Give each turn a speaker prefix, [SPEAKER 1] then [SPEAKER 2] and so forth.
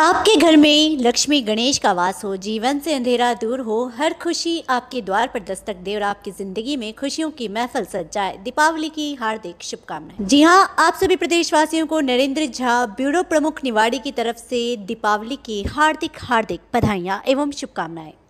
[SPEAKER 1] आपके घर में लक्ष्मी गणेश का वास हो जीवन से अंधेरा दूर हो हर खुशी आपके द्वार पर दस्तक दे और आपकी जिंदगी में खुशियों की महफल सज जाए दीपावली की हार्दिक शुभकामनाएं जी हाँ आप सभी प्रदेशवासियों को नरेंद्र झा ब्यूरो प्रमुख निवाड़ी की तरफ से दीपावली की हार्दिक हार्दिक बधाइयाँ एवं शुभकामनाएं